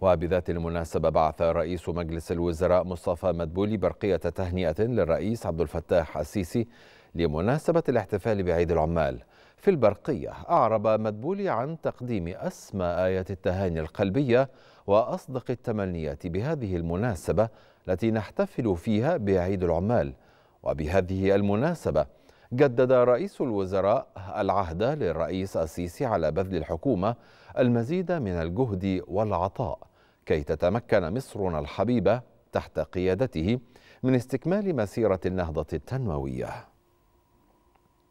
وبذات المناسبة بعث رئيس مجلس الوزراء مصطفى مدبولي برقية تهنئة للرئيس عبد الفتاح السيسي لمناسبة الاحتفال بعيد العمال في البرقية أعرب مدبولي عن تقديم أسمى آيات التهاني القلبية وأصدق التمنيات بهذه المناسبة التي نحتفل فيها بعيد العمال وبهذه المناسبة جدد رئيس الوزراء العهد للرئيس السيسي على بذل الحكومة المزيد من الجهد والعطاء كي تتمكن مصرنا الحبيبة تحت قيادته من استكمال مسيرة النهضة التنموية